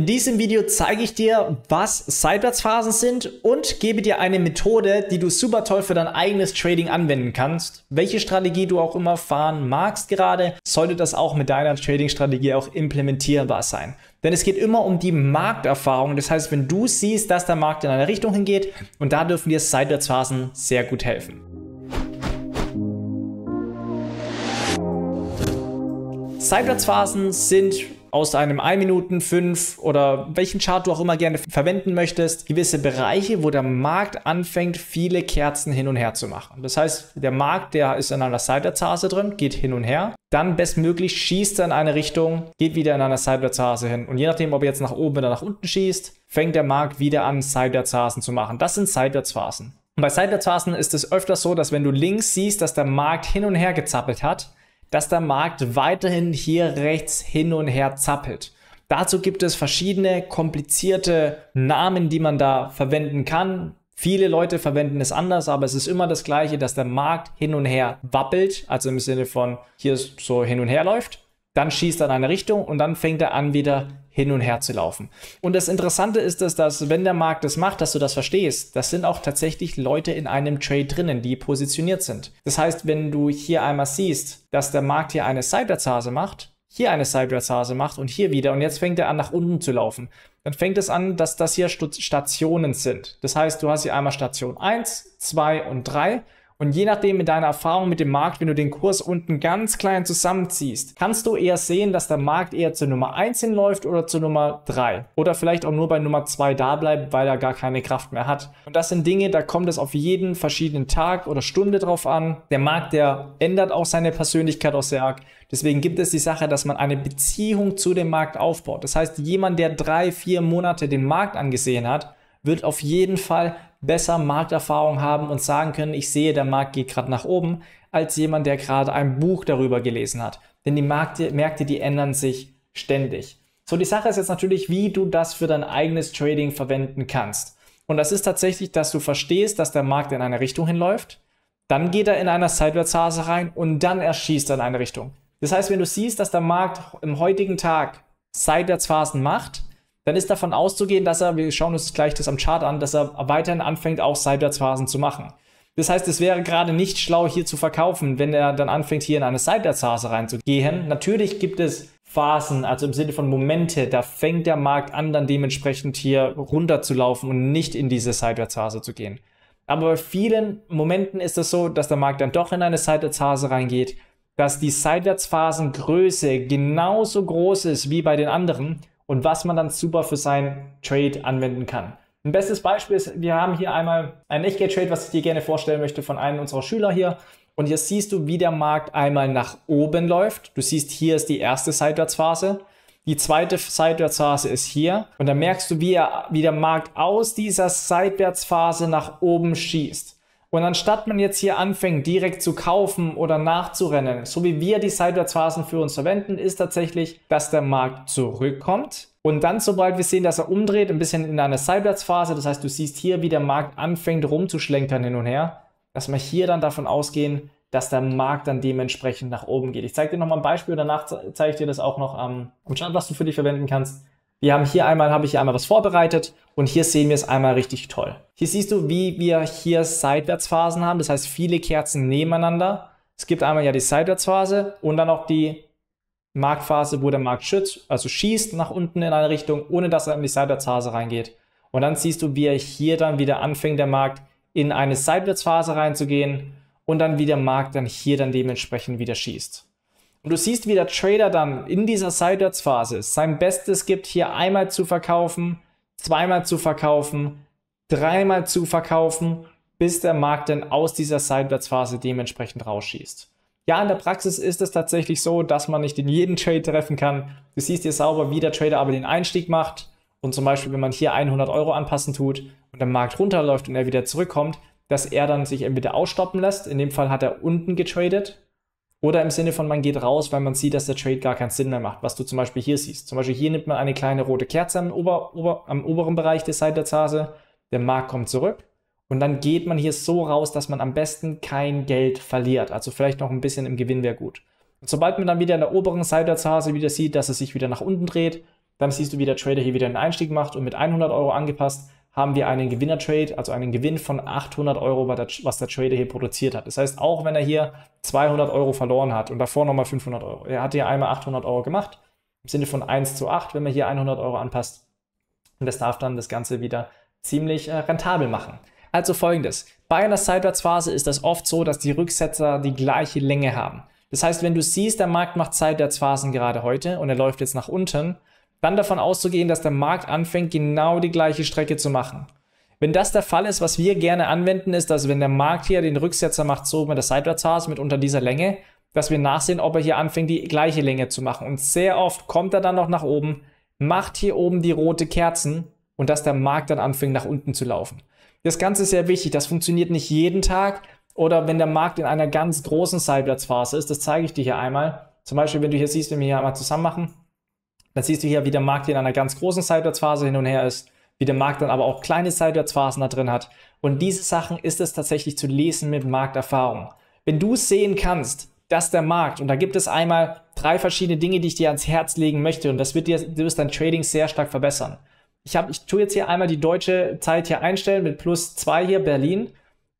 In diesem Video zeige ich dir, was Seitwärtsphasen sind und gebe dir eine Methode, die du super toll für dein eigenes Trading anwenden kannst. Welche Strategie du auch immer fahren magst gerade, sollte das auch mit deiner Trading-Strategie auch implementierbar sein. Denn es geht immer um die Markterfahrung. Das heißt, wenn du siehst, dass der Markt in eine Richtung hingeht und da dürfen dir Seitwärtsphasen sehr gut helfen. Seitwärtsphasen sind aus einem 1 Minuten 5 oder welchen Chart du auch immer gerne verwenden möchtest, gewisse Bereiche, wo der Markt anfängt, viele Kerzen hin und her zu machen. Das heißt, der Markt, der ist in einer Seitwärtsphase drin, geht hin und her. Dann bestmöglich schießt er in eine Richtung, geht wieder in einer Seitwärtsphase hin. Und je nachdem, ob er jetzt nach oben oder nach unten schießt, fängt der Markt wieder an, Seitwärtsphasen zu machen. Das sind Seitwärtsphasen. Und bei Seitwärtsphasen ist es öfter so, dass wenn du links siehst, dass der Markt hin und her gezappelt hat, dass der Markt weiterhin hier rechts hin und her zappelt. Dazu gibt es verschiedene komplizierte Namen, die man da verwenden kann. Viele Leute verwenden es anders, aber es ist immer das Gleiche, dass der Markt hin und her wappelt, also im Sinne von hier so hin und her läuft dann schießt er in eine Richtung und dann fängt er an, wieder hin und her zu laufen. Und das Interessante ist es, dass, wenn der Markt das macht, dass du das verstehst, das sind auch tatsächlich Leute in einem Trade drinnen, die positioniert sind. Das heißt, wenn du hier einmal siehst, dass der Markt hier eine Seitwärtshase macht, hier eine Seitwärtshase macht und hier wieder und jetzt fängt er an, nach unten zu laufen, dann fängt es an, dass das hier Stationen sind. Das heißt, du hast hier einmal Station 1, 2 und 3 und je nachdem in deiner Erfahrung mit dem Markt, wenn du den Kurs unten ganz klein zusammenziehst, kannst du eher sehen, dass der Markt eher zur Nummer 1 hinläuft oder zur Nummer 3. Oder vielleicht auch nur bei Nummer 2 da bleibt, weil er gar keine Kraft mehr hat. Und das sind Dinge, da kommt es auf jeden verschiedenen Tag oder Stunde drauf an. Der Markt, der ändert auch seine Persönlichkeit auch sehr arg. Deswegen gibt es die Sache, dass man eine Beziehung zu dem Markt aufbaut. Das heißt, jemand, der drei, vier Monate den Markt angesehen hat, wird auf jeden Fall besser Markterfahrung haben und sagen können, ich sehe, der Markt geht gerade nach oben, als jemand, der gerade ein Buch darüber gelesen hat. Denn die Märkte, Märkte, die ändern sich ständig. So, die Sache ist jetzt natürlich, wie du das für dein eigenes Trading verwenden kannst. Und das ist tatsächlich, dass du verstehst, dass der Markt in eine Richtung hinläuft. Dann geht er in eine Seitwärtsphase rein und dann erschießt er in eine Richtung. Das heißt, wenn du siehst, dass der Markt im heutigen Tag Seitwärtsphasen macht, dann ist davon auszugehen, dass er, wir schauen uns gleich das am Chart an, dass er weiterhin anfängt, auch Seitwärtsphasen zu machen. Das heißt, es wäre gerade nicht schlau, hier zu verkaufen, wenn er dann anfängt, hier in eine Seitwärtsphase reinzugehen. Natürlich gibt es Phasen, also im Sinne von Momente, da fängt der Markt an, dann dementsprechend hier runterzulaufen und nicht in diese Seitwärtsphase zu gehen. Aber bei vielen Momenten ist es das so, dass der Markt dann doch in eine Seitwärtsphase reingeht, dass die Seitwärtsphasengröße genauso groß ist wie bei den anderen und was man dann super für seinen Trade anwenden kann. Ein bestes Beispiel ist, wir haben hier einmal ein Echtgeld-Trade, was ich dir gerne vorstellen möchte von einem unserer Schüler hier. Und hier siehst du, wie der Markt einmal nach oben läuft. Du siehst, hier ist die erste Seitwärtsphase. Die zweite Seitwärtsphase ist hier. Und dann merkst du, wie, er, wie der Markt aus dieser Seitwärtsphase nach oben schießt. Und anstatt man jetzt hier anfängt, direkt zu kaufen oder nachzurennen, so wie wir die Seitwärtsphasen für uns verwenden, ist tatsächlich, dass der Markt zurückkommt. Und dann, sobald wir sehen, dass er umdreht, ein bisschen in eine Seitwärtsphase, das heißt, du siehst hier, wie der Markt anfängt rumzuschlenkern hin und her, dass wir hier dann davon ausgehen, dass der Markt dann dementsprechend nach oben geht. Ich zeige dir nochmal ein Beispiel, danach zeige ich dir das auch noch am um, Chart, was du für dich verwenden kannst. Wir haben hier einmal, habe ich hier einmal was vorbereitet und hier sehen wir es einmal richtig toll. Hier siehst du, wie wir hier Seitwärtsphasen haben, das heißt viele Kerzen nebeneinander. Es gibt einmal ja die Seitwärtsphase und dann auch die Marktphase, wo der Markt schützt, also schießt nach unten in eine Richtung, ohne dass er in die Seitwärtsphase reingeht. Und dann siehst du, wie er hier dann wieder anfängt, der Markt in eine Seitwärtsphase reinzugehen und dann wie der Markt dann hier dann dementsprechend wieder schießt. Und du siehst, wie der Trader dann in dieser Seitwärtsphase sein Bestes gibt, hier einmal zu verkaufen, zweimal zu verkaufen, dreimal zu verkaufen, bis der Markt dann aus dieser Seitwärtsphase dementsprechend rausschießt. Ja, in der Praxis ist es tatsächlich so, dass man nicht in jeden Trade treffen kann. Du siehst hier sauber, wie der Trader aber den Einstieg macht. Und zum Beispiel, wenn man hier 100 Euro anpassen tut und der Markt runterläuft und er wieder zurückkommt, dass er dann sich entweder ausstoppen lässt. In dem Fall hat er unten getradet oder im Sinne von, man geht raus, weil man sieht, dass der Trade gar keinen Sinn mehr macht, was du zum Beispiel hier siehst. Zum Beispiel hier nimmt man eine kleine rote Kerze am, Ober, Ober, am oberen Bereich der Seite der Zase, der Markt kommt zurück und dann geht man hier so raus, dass man am besten kein Geld verliert. Also vielleicht noch ein bisschen im Gewinn wäre gut. Und sobald man dann wieder an der oberen Seite der Zase wieder sieht, dass es sich wieder nach unten dreht, dann siehst du, wie der Trader hier wieder einen Einstieg macht und mit 100 Euro angepasst haben wir einen Gewinner-Trade, also einen Gewinn von 800 Euro, was der Trader hier produziert hat. Das heißt, auch wenn er hier 200 Euro verloren hat und davor nochmal 500 Euro, er hat hier einmal 800 Euro gemacht, im Sinne von 1 zu 8, wenn man hier 100 Euro anpasst. Und das darf dann das Ganze wieder ziemlich äh, rentabel machen. Also folgendes, bei einer Seitwärtsphase ist das oft so, dass die Rücksetzer die gleiche Länge haben. Das heißt, wenn du siehst, der Markt macht Seitwärtsphasen gerade heute und er läuft jetzt nach unten, dann davon auszugehen, dass der Markt anfängt, genau die gleiche Strecke zu machen. Wenn das der Fall ist, was wir gerne anwenden, ist, dass wenn der Markt hier den Rücksetzer macht, so mit der Seitwärtsphase mit unter dieser Länge, dass wir nachsehen, ob er hier anfängt, die gleiche Länge zu machen. Und sehr oft kommt er dann noch nach oben, macht hier oben die rote Kerzen und dass der Markt dann anfängt, nach unten zu laufen. Das Ganze ist sehr wichtig. Das funktioniert nicht jeden Tag oder wenn der Markt in einer ganz großen Seitwärtsphase ist. Das zeige ich dir hier einmal. Zum Beispiel, wenn du hier siehst, wenn wir hier einmal zusammen machen dann siehst du hier, wie der Markt hier in einer ganz großen Seitwärtsphase hin und her ist, wie der Markt dann aber auch kleine Seitwärtsphasen da drin hat. Und diese Sachen ist es tatsächlich zu lesen mit Markterfahrung. Wenn du sehen kannst, dass der Markt, und da gibt es einmal drei verschiedene Dinge, die ich dir ans Herz legen möchte, und das wird dir, du wirst dein Trading sehr stark verbessern. Ich, hab, ich tue jetzt hier einmal die deutsche Zeit hier einstellen mit plus zwei hier Berlin.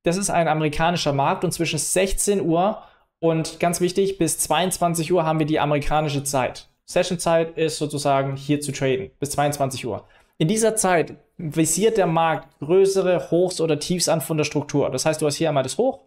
Das ist ein amerikanischer Markt und zwischen 16 Uhr und ganz wichtig, bis 22 Uhr haben wir die amerikanische Zeit. Sessionzeit ist sozusagen hier zu traden bis 22 Uhr. In dieser Zeit visiert der Markt größere Hochs oder Tiefs an von der Struktur. Das heißt, du hast hier einmal das Hoch,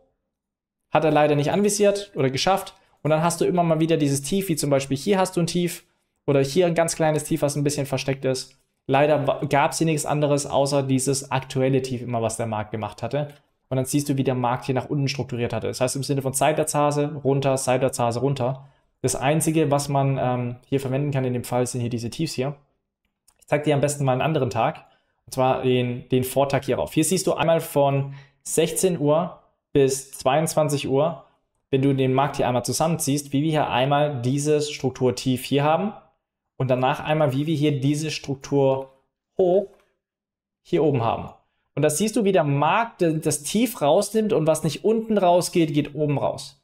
hat er leider nicht anvisiert oder geschafft und dann hast du immer mal wieder dieses Tief, wie zum Beispiel hier hast du ein Tief oder hier ein ganz kleines Tief, was ein bisschen versteckt ist. Leider gab es hier nichts anderes außer dieses aktuelle Tief immer, was der Markt gemacht hatte. Und dann siehst du, wie der Markt hier nach unten strukturiert hatte. Das heißt, im Sinne von Seitwärtshase runter, Seitwärtshase runter. Das Einzige, was man ähm, hier verwenden kann in dem Fall, sind hier diese Tiefs hier. Ich zeige dir am besten mal einen anderen Tag, und zwar den, den Vortag hierauf. Hier siehst du einmal von 16 Uhr bis 22 Uhr, wenn du den Markt hier einmal zusammenziehst, wie wir hier einmal dieses Strukturtief hier haben und danach einmal, wie wir hier diese Struktur hoch hier oben haben. Und das siehst du, wie der Markt das Tief rausnimmt und was nicht unten rausgeht, geht oben raus.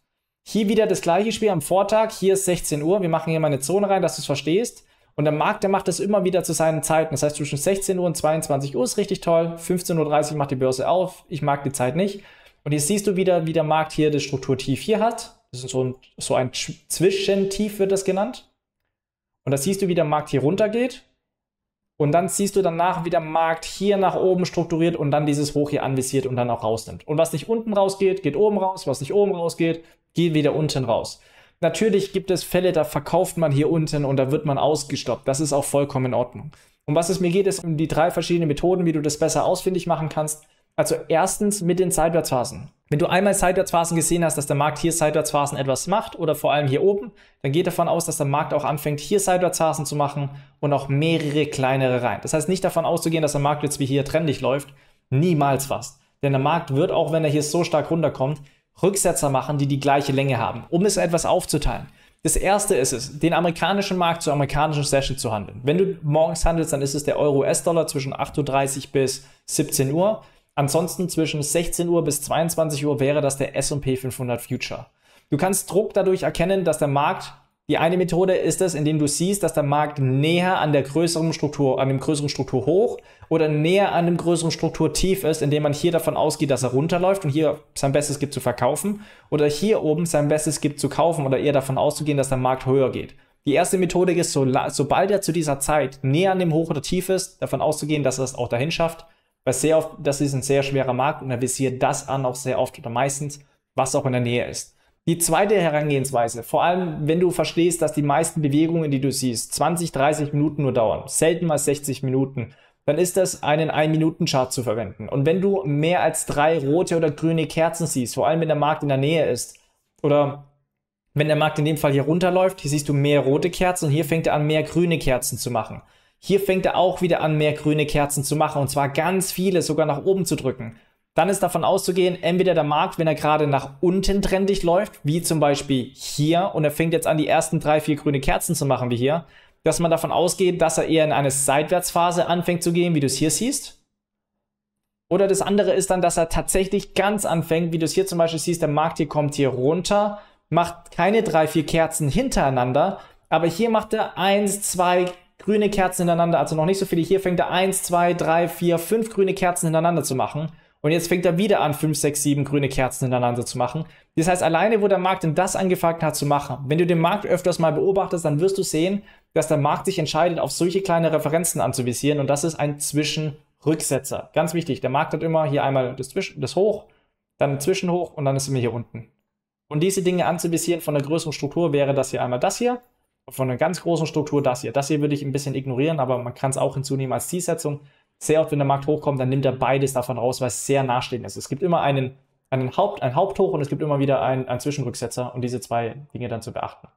Hier wieder das gleiche Spiel am Vortag. Hier ist 16 Uhr. Wir machen hier mal eine Zone rein, dass du es verstehst. Und der Markt, der macht das immer wieder zu seinen Zeiten. Das heißt, zwischen 16 Uhr und 22 Uhr ist richtig toll. 15.30 Uhr macht die Börse auf. Ich mag die Zeit nicht. Und jetzt siehst du wieder, wie der Markt hier das Strukturtief hier hat. Das ist so ein, so ein Zwischentief, wird das genannt. Und da siehst du, wie der Markt hier runter geht. Und dann siehst du danach, wie der Markt hier nach oben strukturiert und dann dieses Hoch hier anvisiert und dann auch rausnimmt. Und was nicht unten rausgeht, geht oben raus. Was nicht oben rausgeht, gehen wieder unten raus. Natürlich gibt es Fälle, da verkauft man hier unten und da wird man ausgestoppt. Das ist auch vollkommen in Ordnung. Um was es mir geht, ist um die drei verschiedenen Methoden, wie du das besser ausfindig machen kannst. Also erstens mit den Seitwärtsphasen. Wenn du einmal Seitwärtsphasen gesehen hast, dass der Markt hier Seitwärtsphasen etwas macht oder vor allem hier oben, dann geht davon aus, dass der Markt auch anfängt, hier Seitwärtsphasen zu machen und auch mehrere kleinere rein. Das heißt nicht davon auszugehen, dass der Markt jetzt wie hier trendig läuft. Niemals fast. Denn der Markt wird, auch wenn er hier so stark runterkommt, Rücksetzer machen, die die gleiche Länge haben, um es etwas aufzuteilen. Das erste ist es, den amerikanischen Markt zur amerikanischen Session zu handeln. Wenn du morgens handelst, dann ist es der Euro-US-Dollar zwischen 8.30 Uhr bis 17 Uhr. Ansonsten zwischen 16 Uhr bis 22 Uhr wäre das der S&P 500 Future. Du kannst Druck dadurch erkennen, dass der Markt die eine Methode ist es, indem du siehst, dass der Markt näher an der größeren Struktur, an dem größeren Struktur hoch oder näher an dem größeren Struktur tief ist, indem man hier davon ausgeht, dass er runterläuft und hier sein Bestes gibt zu verkaufen oder hier oben sein Bestes gibt zu kaufen oder eher davon auszugehen, dass der Markt höher geht. Die erste Methode ist, so, sobald er zu dieser Zeit näher an dem Hoch oder Tief ist, davon auszugehen, dass er es auch dahin schafft, weil sehr oft, das ist ein sehr schwerer Markt und er visiert das an, auch sehr oft oder meistens, was auch in der Nähe ist. Die zweite Herangehensweise, vor allem wenn du verstehst, dass die meisten Bewegungen, die du siehst, 20, 30 Minuten nur dauern, selten mal 60 Minuten, dann ist das, einen 1-Minuten-Chart zu verwenden. Und wenn du mehr als drei rote oder grüne Kerzen siehst, vor allem wenn der Markt in der Nähe ist, oder wenn der Markt in dem Fall hier runterläuft, hier siehst du mehr rote Kerzen und hier fängt er an, mehr grüne Kerzen zu machen. Hier fängt er auch wieder an, mehr grüne Kerzen zu machen und zwar ganz viele sogar nach oben zu drücken dann ist davon auszugehen, entweder der Markt, wenn er gerade nach unten trendig läuft, wie zum Beispiel hier, und er fängt jetzt an, die ersten drei, vier grüne Kerzen zu machen, wie hier, dass man davon ausgeht, dass er eher in eine Seitwärtsphase anfängt zu gehen, wie du es hier siehst. Oder das andere ist dann, dass er tatsächlich ganz anfängt, wie du es hier zum Beispiel siehst, der Markt hier kommt hier runter, macht keine drei, vier Kerzen hintereinander, aber hier macht er eins, zwei grüne Kerzen hintereinander, also noch nicht so viele. Hier fängt er eins, zwei, drei, vier, fünf grüne Kerzen hintereinander zu machen. Und jetzt fängt er wieder an, 5, 6, 7 grüne Kerzen hintereinander zu machen. Das heißt, alleine, wo der Markt denn das angefangen hat zu machen, wenn du den Markt öfters mal beobachtest, dann wirst du sehen, dass der Markt sich entscheidet, auf solche kleine Referenzen anzuvisieren. Und das ist ein Zwischenrücksetzer. Ganz wichtig, der Markt hat immer hier einmal das, Zwischen, das Hoch, dann Zwischenhoch und dann ist immer hier unten. Und diese Dinge anzuvisieren von der größeren Struktur wäre das hier einmal das hier von einer ganz großen Struktur das hier. Das hier würde ich ein bisschen ignorieren, aber man kann es auch hinzunehmen als Zielsetzung sehr oft, wenn der Markt hochkommt, dann nimmt er beides davon raus, weil es sehr nahestehend ist. Es gibt immer einen, einen Haupt, ein Haupthoch und es gibt immer wieder einen, einen Zwischenrücksetzer und diese zwei Dinge dann zu beachten.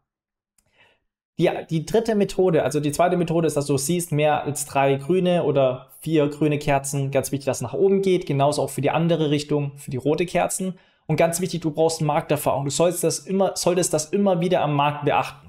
Die, die dritte Methode, also die zweite Methode ist, dass du siehst, mehr als drei grüne oder vier grüne Kerzen, ganz wichtig, dass es nach oben geht, genauso auch für die andere Richtung, für die rote Kerzen. Und ganz wichtig, du brauchst Markterfahrung. Du solltest das immer, solltest das immer wieder am Markt beachten.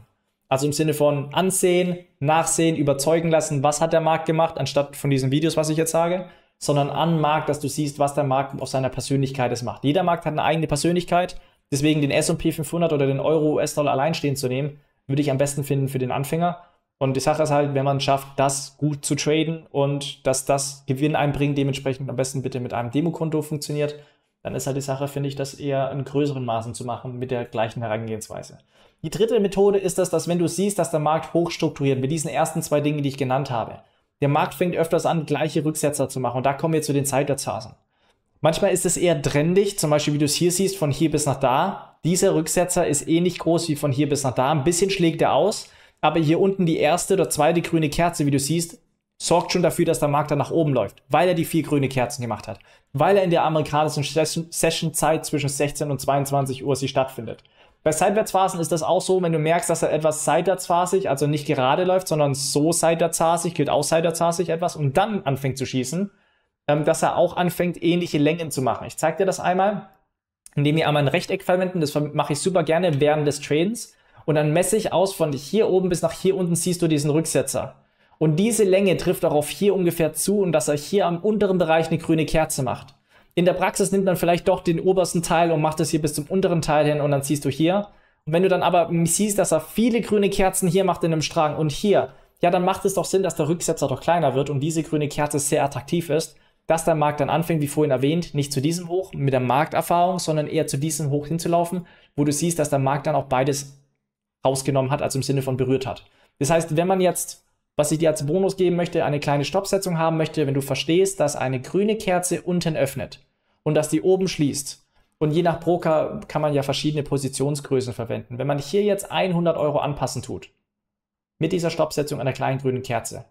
Also im Sinne von ansehen, nachsehen, überzeugen lassen, was hat der Markt gemacht, anstatt von diesen Videos, was ich jetzt sage, sondern an Markt, dass du siehst, was der Markt auf seiner Persönlichkeit es macht. Jeder Markt hat eine eigene Persönlichkeit, deswegen den S&P 500 oder den Euro US-Dollar alleinstehen zu nehmen, würde ich am besten finden für den Anfänger. Und die Sache ist halt, wenn man schafft, das gut zu traden und dass das Gewinn einbringt, dementsprechend am besten bitte mit einem Demokonto funktioniert, dann ist halt die Sache, finde ich, das eher in größeren Maßen zu machen mit der gleichen Herangehensweise. Die dritte Methode ist das, dass wenn du siehst, dass der Markt hochstrukturiert mit diesen ersten zwei Dingen, die ich genannt habe, der Markt fängt öfters an, gleiche Rücksetzer zu machen. Und da kommen wir zu den Zeitwertphasen. Manchmal ist es eher trendig, zum Beispiel wie du es hier siehst, von hier bis nach da. Dieser Rücksetzer ist ähnlich eh groß wie von hier bis nach da. Ein bisschen schlägt er aus, aber hier unten die erste oder zweite grüne Kerze, wie du siehst, sorgt schon dafür, dass der Markt dann nach oben läuft, weil er die vier grüne Kerzen gemacht hat, weil er in der amerikanischen Session-Zeit zwischen 16 und 22 Uhr sie stattfindet. Bei Seitwärtsphasen ist das auch so, wenn du merkst, dass er etwas seitwärtsphasig, also nicht gerade läuft, sondern so seitwärtsphasig, geht auch seitwärtsphasig etwas und dann anfängt zu schießen, ähm, dass er auch anfängt, ähnliche Längen zu machen. Ich zeige dir das einmal, indem wir einmal ein Rechteck verwenden. Das mache ich super gerne während des Trains. Und dann messe ich aus, von hier oben bis nach hier unten siehst du diesen Rücksetzer. Und diese Länge trifft auch auf hier ungefähr zu und dass er hier am unteren Bereich eine grüne Kerze macht. In der Praxis nimmt man vielleicht doch den obersten Teil und macht es hier bis zum unteren Teil hin und dann ziehst du hier. Und wenn du dann aber siehst, dass er viele grüne Kerzen hier macht in einem Strang und hier, ja, dann macht es doch Sinn, dass der Rücksetzer doch kleiner wird und diese grüne Kerze sehr attraktiv ist, dass der Markt dann anfängt, wie vorhin erwähnt, nicht zu diesem Hoch mit der Markterfahrung, sondern eher zu diesem Hoch hinzulaufen, wo du siehst, dass der Markt dann auch beides rausgenommen hat, also im Sinne von berührt hat. Das heißt, wenn man jetzt was ich dir als Bonus geben möchte, eine kleine Stoppsetzung haben möchte, wenn du verstehst, dass eine grüne Kerze unten öffnet und dass die oben schließt. Und je nach Broker kann man ja verschiedene Positionsgrößen verwenden. Wenn man hier jetzt 100 Euro anpassen tut, mit dieser Stoppsetzung einer kleinen grünen Kerze,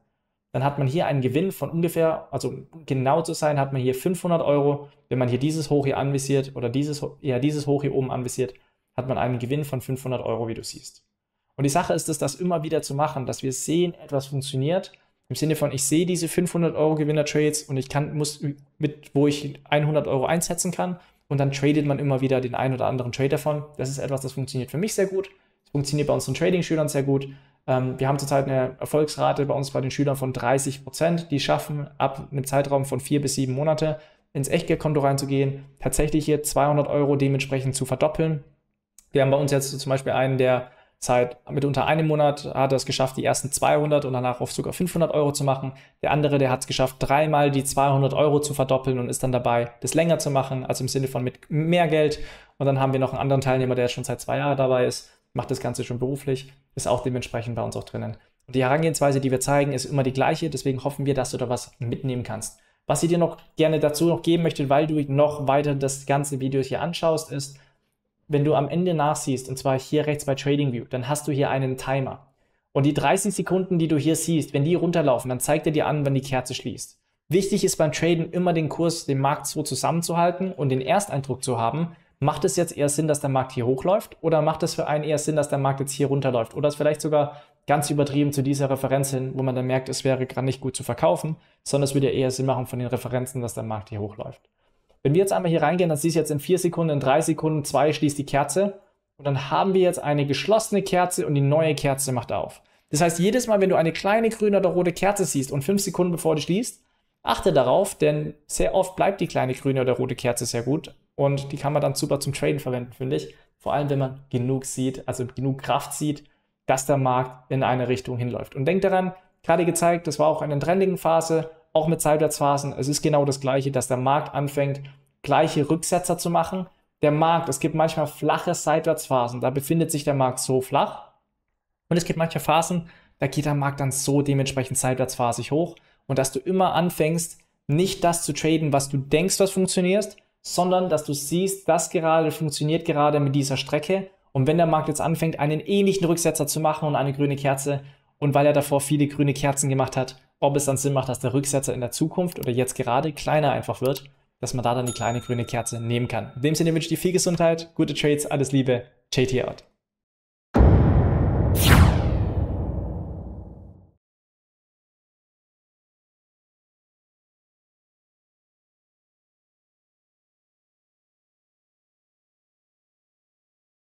dann hat man hier einen Gewinn von ungefähr, also genau zu sein, hat man hier 500 Euro. Wenn man hier dieses Hoch hier anvisiert oder dieses, ja, dieses Hoch hier oben anvisiert, hat man einen Gewinn von 500 Euro, wie du siehst. Und die Sache ist es, das immer wieder zu machen, dass wir sehen, etwas funktioniert. Im Sinne von, ich sehe diese 500 Euro Gewinner-Trades und ich kann, muss mit, wo ich 100 Euro einsetzen kann. Und dann tradet man immer wieder den einen oder anderen Trade davon. Das ist etwas, das funktioniert für mich sehr gut. Das funktioniert bei unseren Trading-Schülern sehr gut. Ähm, wir haben zurzeit eine Erfolgsrate bei uns bei den Schülern von 30 Prozent. Die schaffen ab einem Zeitraum von vier bis sieben Monate ins Echtgeldkonto reinzugehen, tatsächlich hier 200 Euro dementsprechend zu verdoppeln. Wir haben bei uns jetzt zum Beispiel einen, der Zeit mit unter einem Monat hat er es geschafft, die ersten 200 und danach auf sogar 500 Euro zu machen. Der andere, der hat es geschafft, dreimal die 200 Euro zu verdoppeln und ist dann dabei, das länger zu machen, also im Sinne von mit mehr Geld. Und dann haben wir noch einen anderen Teilnehmer, der schon seit zwei Jahren dabei ist, macht das Ganze schon beruflich, ist auch dementsprechend bei uns auch drinnen. Und die Herangehensweise, die wir zeigen, ist immer die gleiche. Deswegen hoffen wir, dass du da was mitnehmen kannst. Was ich dir noch gerne dazu noch geben möchte, weil du noch weiter das ganze Video hier anschaust, ist, wenn du am Ende nachsiehst, und zwar hier rechts bei TradingView, dann hast du hier einen Timer. Und die 30 Sekunden, die du hier siehst, wenn die runterlaufen, dann zeigt er dir an, wann die Kerze schließt. Wichtig ist beim Traden immer den Kurs, den Markt so zusammenzuhalten und den Ersteindruck zu haben. Macht es jetzt eher Sinn, dass der Markt hier hochläuft oder macht es für einen eher Sinn, dass der Markt jetzt hier runterläuft oder ist vielleicht sogar ganz übertrieben zu dieser Referenz hin, wo man dann merkt, es wäre gerade nicht gut zu verkaufen, sondern es würde ja eher Sinn machen von den Referenzen, dass der Markt hier hochläuft. Wenn wir jetzt einmal hier reingehen, dann siehst du jetzt in vier Sekunden, in drei Sekunden, zwei schließt die Kerze. Und dann haben wir jetzt eine geschlossene Kerze und die neue Kerze macht auf. Das heißt, jedes Mal, wenn du eine kleine grüne oder rote Kerze siehst und fünf Sekunden bevor du schließt, achte darauf, denn sehr oft bleibt die kleine grüne oder rote Kerze sehr gut und die kann man dann super zum Traden verwenden, finde ich. Vor allem, wenn man genug sieht, also genug Kraft sieht, dass der Markt in eine Richtung hinläuft. Und denk daran, gerade gezeigt, das war auch eine trendigen Phase auch mit Seitwärtsphasen. Es ist genau das Gleiche, dass der Markt anfängt, gleiche Rücksetzer zu machen. Der Markt, es gibt manchmal flache Seitwärtsphasen, da befindet sich der Markt so flach. Und es gibt manche Phasen, da geht der Markt dann so dementsprechend seitwärtsphasig hoch. Und dass du immer anfängst, nicht das zu traden, was du denkst, was funktioniert, sondern dass du siehst, das gerade funktioniert gerade mit dieser Strecke. Und wenn der Markt jetzt anfängt, einen ähnlichen Rücksetzer zu machen und eine grüne Kerze, und weil er davor viele grüne Kerzen gemacht hat, ob es dann Sinn macht, dass der Rücksetzer in der Zukunft oder jetzt gerade kleiner einfach wird, dass man da dann die kleine grüne Kerze nehmen kann. In dem Sinne wünsche ich dir viel Gesundheit, gute Trades, alles Liebe, JT out.